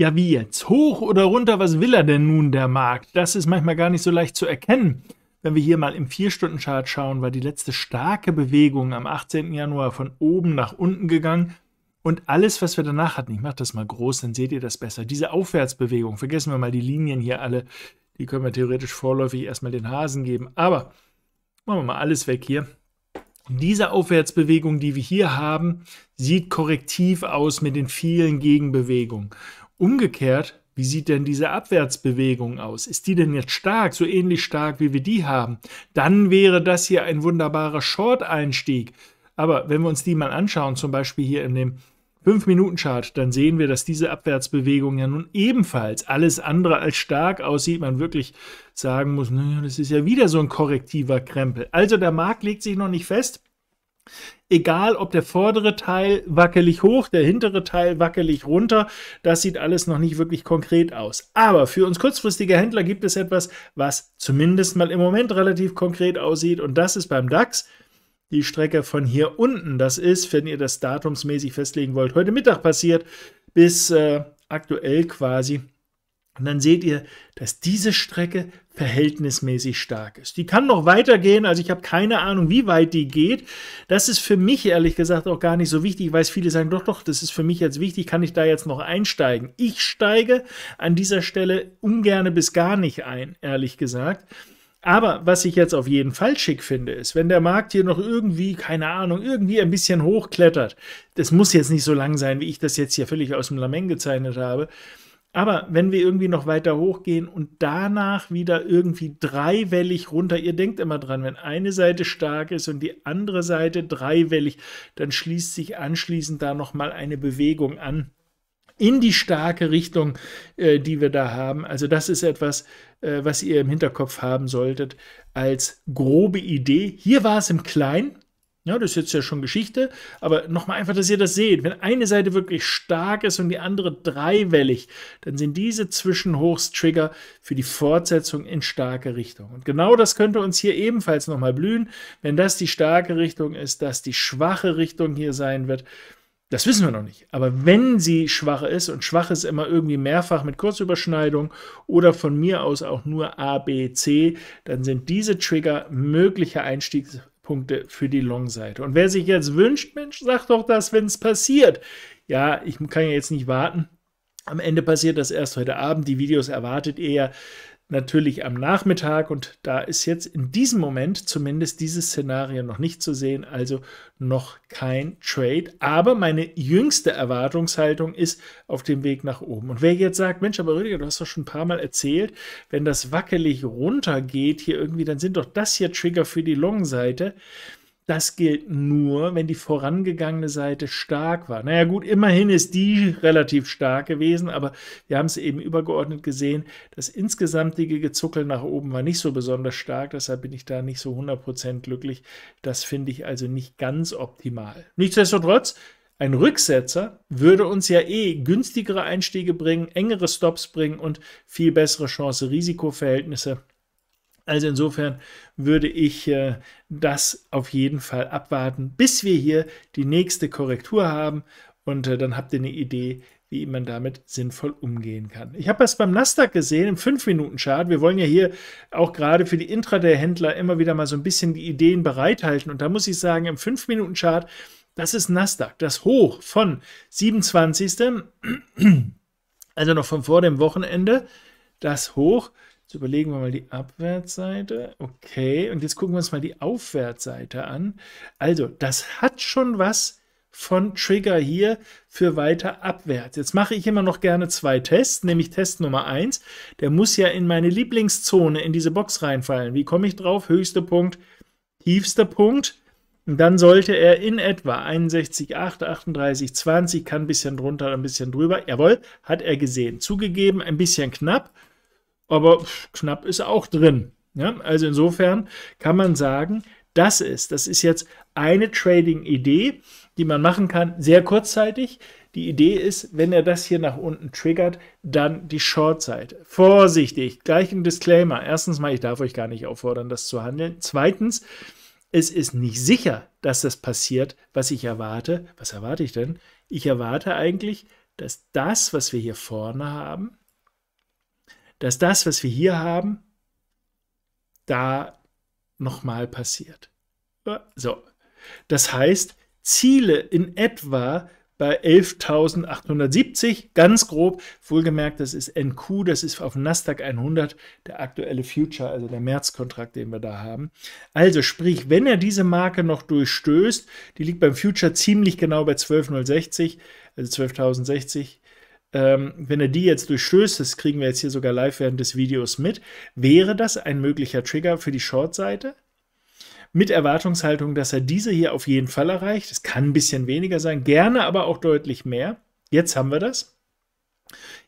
ja wie jetzt, hoch oder runter, was will er denn nun der Markt? Das ist manchmal gar nicht so leicht zu erkennen. Wenn wir hier mal im 4-Stunden-Chart schauen, war die letzte starke Bewegung am 18. Januar von oben nach unten gegangen. Und alles, was wir danach hatten, ich mache das mal groß, dann seht ihr das besser. Diese Aufwärtsbewegung, vergessen wir mal die Linien hier alle, die können wir theoretisch vorläufig erstmal den Hasen geben. Aber machen wir mal alles weg hier. Diese Aufwärtsbewegung, die wir hier haben, sieht korrektiv aus mit den vielen Gegenbewegungen. Umgekehrt, wie sieht denn diese Abwärtsbewegung aus? Ist die denn jetzt stark, so ähnlich stark, wie wir die haben? Dann wäre das hier ein wunderbarer Short-Einstieg. Aber wenn wir uns die mal anschauen, zum Beispiel hier in dem 5-Minuten-Chart, dann sehen wir, dass diese Abwärtsbewegung ja nun ebenfalls alles andere als stark aussieht. Man wirklich sagen muss, das ist ja wieder so ein korrektiver Krempel. Also der Markt legt sich noch nicht fest. Egal, ob der vordere Teil wackelig hoch, der hintere Teil wackelig runter, das sieht alles noch nicht wirklich konkret aus. Aber für uns kurzfristige Händler gibt es etwas, was zumindest mal im Moment relativ konkret aussieht und das ist beim DAX die Strecke von hier unten. Das ist, wenn ihr das datumsmäßig festlegen wollt, heute Mittag passiert bis äh, aktuell quasi und dann seht ihr, dass diese Strecke verhältnismäßig stark ist. Die kann noch weitergehen, also ich habe keine Ahnung, wie weit die geht. Das ist für mich ehrlich gesagt auch gar nicht so wichtig. Ich weiß, viele sagen, doch, doch, das ist für mich jetzt wichtig, kann ich da jetzt noch einsteigen? Ich steige an dieser Stelle ungerne bis gar nicht ein, ehrlich gesagt. Aber was ich jetzt auf jeden Fall schick finde, ist, wenn der Markt hier noch irgendwie, keine Ahnung, irgendwie ein bisschen hochklettert, das muss jetzt nicht so lang sein, wie ich das jetzt hier völlig aus dem Lameng gezeichnet habe, aber wenn wir irgendwie noch weiter hochgehen und danach wieder irgendwie dreiwellig runter, ihr denkt immer dran, wenn eine Seite stark ist und die andere Seite dreiwellig, dann schließt sich anschließend da nochmal eine Bewegung an in die starke Richtung, äh, die wir da haben. Also das ist etwas, äh, was ihr im Hinterkopf haben solltet als grobe Idee. Hier war es im Kleinen, ja, das ist jetzt ja schon Geschichte, aber nochmal einfach, dass ihr das seht. Wenn eine Seite wirklich stark ist und die andere dreiwellig, dann sind diese Zwischenhochstrigger für die Fortsetzung in starke Richtung. Und genau das könnte uns hier ebenfalls nochmal blühen. Wenn das die starke Richtung ist, dass die schwache Richtung hier sein wird, das wissen wir noch nicht. Aber wenn sie schwach ist und schwach ist immer irgendwie mehrfach mit Kurzüberschneidung oder von mir aus auch nur A, B, C, dann sind diese Trigger mögliche Einstiegs Punkte für die Long-Seite. Und wer sich jetzt wünscht, Mensch, sag doch das, wenn es passiert. Ja, ich kann ja jetzt nicht warten. Am Ende passiert das erst heute Abend. Die Videos erwartet ihr ja natürlich am Nachmittag und da ist jetzt in diesem Moment zumindest dieses Szenario noch nicht zu sehen, also noch kein Trade. Aber meine jüngste Erwartungshaltung ist auf dem Weg nach oben. Und wer jetzt sagt, Mensch, aber Rüdiger, du hast doch schon ein paar Mal erzählt, wenn das wackelig runtergeht hier irgendwie, dann sind doch das hier Trigger für die Long-Seite. Das gilt nur, wenn die vorangegangene Seite stark war. Naja gut, immerhin ist die relativ stark gewesen, aber wir haben es eben übergeordnet gesehen, das insgesamtige Gezuckel nach oben war nicht so besonders stark, deshalb bin ich da nicht so 100% glücklich. Das finde ich also nicht ganz optimal. Nichtsdestotrotz, ein Rücksetzer würde uns ja eh günstigere Einstiege bringen, engere Stops bringen und viel bessere Chance-Risikoverhältnisse. Also insofern würde ich äh, das auf jeden Fall abwarten, bis wir hier die nächste Korrektur haben und äh, dann habt ihr eine Idee, wie man damit sinnvoll umgehen kann. Ich habe das beim Nasdaq gesehen, im 5-Minuten-Chart. Wir wollen ja hier auch gerade für die Intraday-Händler immer wieder mal so ein bisschen die Ideen bereithalten. Und da muss ich sagen, im 5-Minuten-Chart, das ist Nasdaq, das Hoch von 27. Also noch von vor dem Wochenende, das Hoch Jetzt überlegen wir mal die Abwärtsseite. Okay, und jetzt gucken wir uns mal die Aufwärtsseite an. Also, das hat schon was von Trigger hier für weiter abwärts. Jetzt mache ich immer noch gerne zwei Tests, nämlich Test Nummer 1. Der muss ja in meine Lieblingszone, in diese Box reinfallen. Wie komme ich drauf? Höchster Punkt, tiefster Punkt. Und dann sollte er in etwa 61,8, 38, 20, kann ein bisschen drunter, ein bisschen drüber. Jawohl, hat er gesehen. Zugegeben, ein bisschen knapp, aber knapp ist auch drin. Ja? Also insofern kann man sagen, das ist, das ist jetzt eine Trading-Idee, die man machen kann, sehr kurzzeitig. Die Idee ist, wenn er das hier nach unten triggert, dann die Short-Seite. Vorsichtig, gleich ein Disclaimer. Erstens mal, ich darf euch gar nicht auffordern, das zu handeln. Zweitens, es ist nicht sicher, dass das passiert, was ich erwarte. Was erwarte ich denn? Ich erwarte eigentlich, dass das, was wir hier vorne haben, dass das, was wir hier haben, da nochmal passiert. So, das heißt, Ziele in etwa bei 11.870, ganz grob, wohlgemerkt, das ist NQ, das ist auf Nasdaq 100, der aktuelle Future, also der Märzkontrakt, den wir da haben. Also sprich, wenn er diese Marke noch durchstößt, die liegt beim Future ziemlich genau bei 12.060, also 12.060, ähm, wenn er die jetzt durchstößt, das kriegen wir jetzt hier sogar live während des Videos mit, wäre das ein möglicher Trigger für die Short-Seite? Mit Erwartungshaltung, dass er diese hier auf jeden Fall erreicht. Es kann ein bisschen weniger sein, gerne aber auch deutlich mehr. Jetzt haben wir das.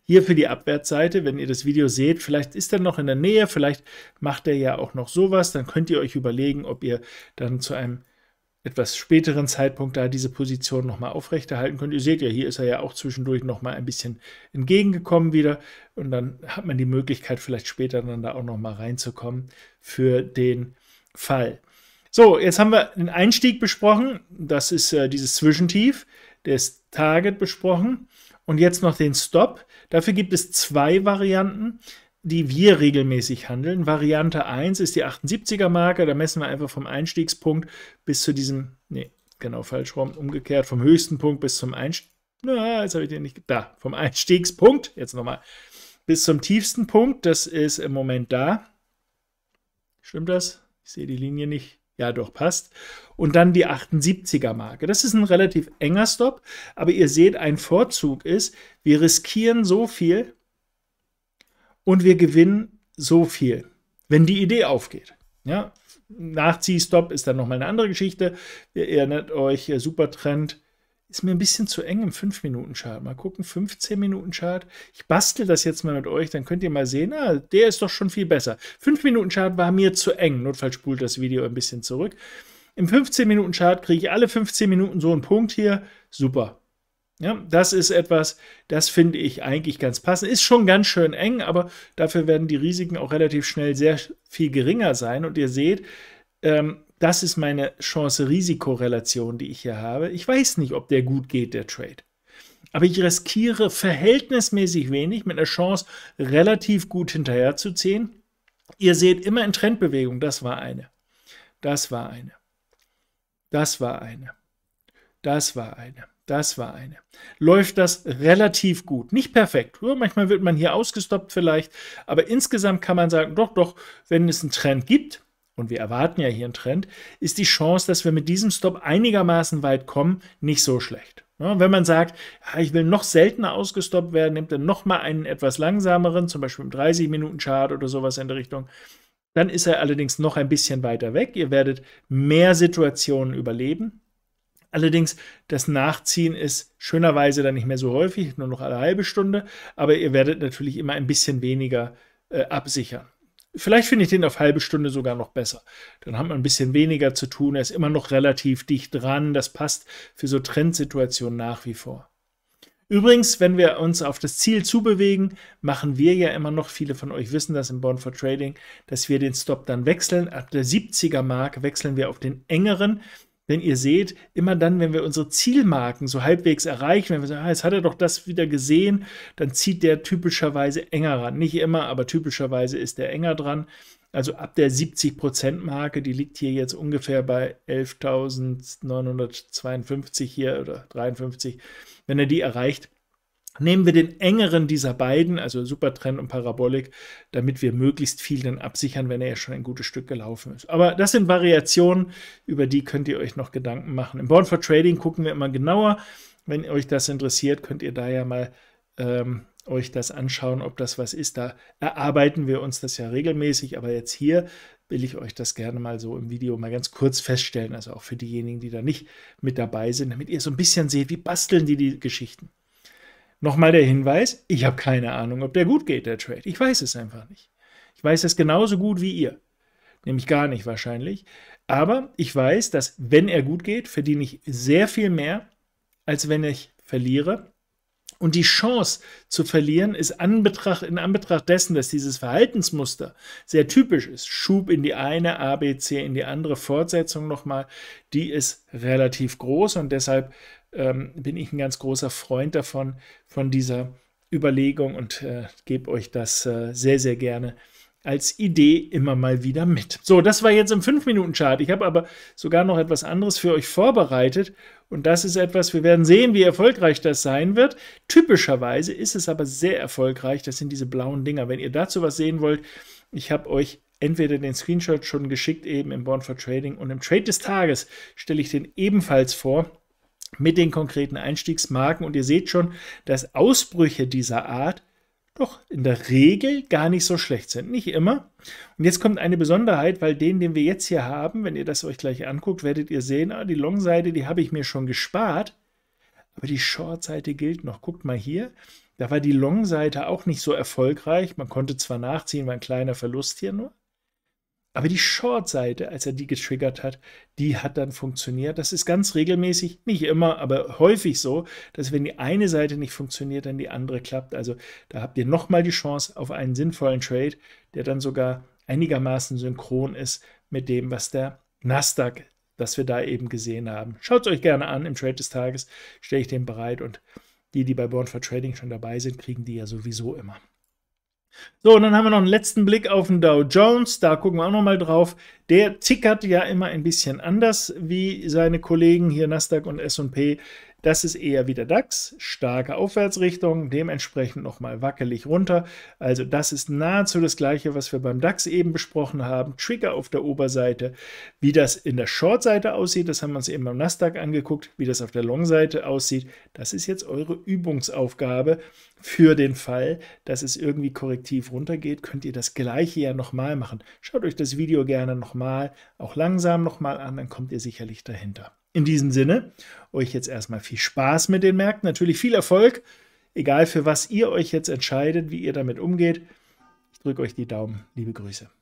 Hier für die Abwärtsseite, wenn ihr das Video seht, vielleicht ist er noch in der Nähe, vielleicht macht er ja auch noch sowas, dann könnt ihr euch überlegen, ob ihr dann zu einem etwas späteren Zeitpunkt da diese Position nochmal aufrechterhalten könnt. Ihr seht ja, hier ist er ja auch zwischendurch nochmal ein bisschen entgegengekommen wieder und dann hat man die Möglichkeit, vielleicht später dann da auch nochmal reinzukommen für den Fall. So, jetzt haben wir den Einstieg besprochen, das ist äh, dieses Zwischentief, das Target besprochen und jetzt noch den Stop. Dafür gibt es zwei Varianten die wir regelmäßig handeln. Variante 1 ist die 78er Marke, da messen wir einfach vom Einstiegspunkt bis zu diesem, nee, genau falsch rum, umgekehrt, vom höchsten Punkt bis zum Einstieg, na, jetzt habe ich den nicht, da, vom Einstiegspunkt, jetzt nochmal, bis zum tiefsten Punkt, das ist im Moment da. Stimmt das? Ich sehe die Linie nicht. Ja, doch, passt. Und dann die 78er Marke. Das ist ein relativ enger Stop, aber ihr seht, ein Vorzug ist, wir riskieren so viel, und wir gewinnen so viel, wenn die Idee aufgeht. Ja, Nachziehstopp ist dann nochmal eine andere Geschichte. Ihr erinnert euch, äh, super Trend. ist mir ein bisschen zu eng im 5-Minuten-Chart. Mal gucken, 15-Minuten-Chart. Ich bastel das jetzt mal mit euch, dann könnt ihr mal sehen, ah, der ist doch schon viel besser. 5-Minuten-Chart war mir zu eng. Notfalls spult das Video ein bisschen zurück. Im 15-Minuten-Chart kriege ich alle 15 Minuten so einen Punkt hier. Super. Ja, das ist etwas, das finde ich eigentlich ganz passend. Ist schon ganz schön eng, aber dafür werden die Risiken auch relativ schnell sehr viel geringer sein. Und ihr seht, ähm, das ist meine chance risikorelation die ich hier habe. Ich weiß nicht, ob der gut geht, der Trade. Aber ich riskiere verhältnismäßig wenig mit einer Chance, relativ gut hinterherzuziehen. Ihr seht immer in Trendbewegung, das war eine. Das war eine. Das war eine. Das war eine. Das war eine. Läuft das relativ gut. Nicht perfekt. Ja, manchmal wird man hier ausgestoppt vielleicht. Aber insgesamt kann man sagen, doch, doch, wenn es einen Trend gibt, und wir erwarten ja hier einen Trend, ist die Chance, dass wir mit diesem Stop einigermaßen weit kommen, nicht so schlecht. Ja, wenn man sagt, ja, ich will noch seltener ausgestoppt werden, nimmt dann nochmal einen etwas langsameren, zum Beispiel im 30-Minuten-Chart oder sowas in der Richtung, dann ist er allerdings noch ein bisschen weiter weg. Ihr werdet mehr Situationen überleben, Allerdings, das Nachziehen ist schönerweise dann nicht mehr so häufig, nur noch alle halbe Stunde, aber ihr werdet natürlich immer ein bisschen weniger äh, absichern. Vielleicht finde ich den auf halbe Stunde sogar noch besser. Dann hat man ein bisschen weniger zu tun, er ist immer noch relativ dicht dran, das passt für so Trendsituationen nach wie vor. Übrigens, wenn wir uns auf das Ziel zubewegen, machen wir ja immer noch, viele von euch wissen das im Bond for Trading, dass wir den Stop dann wechseln. Ab der 70er Mark wechseln wir auf den engeren. Denn ihr seht, immer dann, wenn wir unsere Zielmarken so halbwegs erreichen, wenn wir sagen, ah, jetzt hat er doch das wieder gesehen, dann zieht der typischerweise enger ran. Nicht immer, aber typischerweise ist der enger dran. Also ab der 70%-Marke, die liegt hier jetzt ungefähr bei 11.952 hier oder 53. Wenn er die erreicht, Nehmen wir den engeren dieser beiden, also Supertrend und Parabolik, damit wir möglichst viel dann absichern, wenn er ja schon ein gutes Stück gelaufen ist. Aber das sind Variationen, über die könnt ihr euch noch Gedanken machen. Im Born for Trading gucken wir immer genauer. Wenn euch das interessiert, könnt ihr da ja mal ähm, euch das anschauen, ob das was ist. Da erarbeiten wir uns das ja regelmäßig, aber jetzt hier will ich euch das gerne mal so im Video mal ganz kurz feststellen, also auch für diejenigen, die da nicht mit dabei sind, damit ihr so ein bisschen seht, wie basteln die die Geschichten. Nochmal der Hinweis, ich habe keine Ahnung, ob der gut geht, der Trade. Ich weiß es einfach nicht. Ich weiß es genauso gut wie ihr. Nämlich gar nicht wahrscheinlich. Aber ich weiß, dass wenn er gut geht, verdiene ich sehr viel mehr, als wenn ich verliere. Und die Chance zu verlieren ist Anbetracht, in Anbetracht dessen, dass dieses Verhaltensmuster sehr typisch ist. Schub in die eine, ABC in die andere Fortsetzung nochmal, die ist relativ groß und deshalb ähm, bin ich ein ganz großer Freund davon, von dieser Überlegung und äh, gebe euch das äh, sehr, sehr gerne als Idee immer mal wieder mit. So, das war jetzt im 5-Minuten-Chart. Ich habe aber sogar noch etwas anderes für euch vorbereitet. Und das ist etwas, wir werden sehen, wie erfolgreich das sein wird. Typischerweise ist es aber sehr erfolgreich. Das sind diese blauen Dinger. Wenn ihr dazu was sehen wollt, ich habe euch entweder den Screenshot schon geschickt, eben im Born for Trading und im Trade des Tages stelle ich den ebenfalls vor mit den konkreten Einstiegsmarken. Und ihr seht schon, dass Ausbrüche dieser Art doch in der Regel gar nicht so schlecht sind. Nicht immer. Und jetzt kommt eine Besonderheit, weil den, den wir jetzt hier haben, wenn ihr das euch gleich anguckt, werdet ihr sehen, ah, die Long-Seite, die habe ich mir schon gespart. Aber die Short-Seite gilt noch. Guckt mal hier. Da war die Long-Seite auch nicht so erfolgreich. Man konnte zwar nachziehen, war ein kleiner Verlust hier nur. Aber die Short-Seite, als er die getriggert hat, die hat dann funktioniert. Das ist ganz regelmäßig, nicht immer, aber häufig so, dass wenn die eine Seite nicht funktioniert, dann die andere klappt. Also da habt ihr nochmal die Chance auf einen sinnvollen Trade, der dann sogar einigermaßen synchron ist mit dem, was der Nasdaq, das wir da eben gesehen haben. Schaut es euch gerne an im Trade des Tages, stelle ich den bereit und die, die bei Born for Trading schon dabei sind, kriegen die ja sowieso immer. So, und dann haben wir noch einen letzten Blick auf den Dow Jones. Da gucken wir auch nochmal drauf. Der tickert ja immer ein bisschen anders wie seine Kollegen hier Nasdaq und SP. Das ist eher wie der DAX, starke Aufwärtsrichtung, dementsprechend nochmal wackelig runter. Also das ist nahezu das gleiche, was wir beim DAX eben besprochen haben. Trigger auf der Oberseite. Wie das in der Shortseite aussieht, das haben wir uns eben beim Nasdaq angeguckt. Wie das auf der Longseite aussieht, das ist jetzt eure Übungsaufgabe. Für den Fall, dass es irgendwie korrektiv runtergeht, könnt ihr das gleiche ja nochmal machen. Schaut euch das Video gerne nochmal, auch langsam nochmal an, dann kommt ihr sicherlich dahinter. In diesem Sinne, euch jetzt erstmal viel Spaß mit den Märkten, natürlich viel Erfolg, egal für was ihr euch jetzt entscheidet, wie ihr damit umgeht. Ich drücke euch die Daumen, liebe Grüße.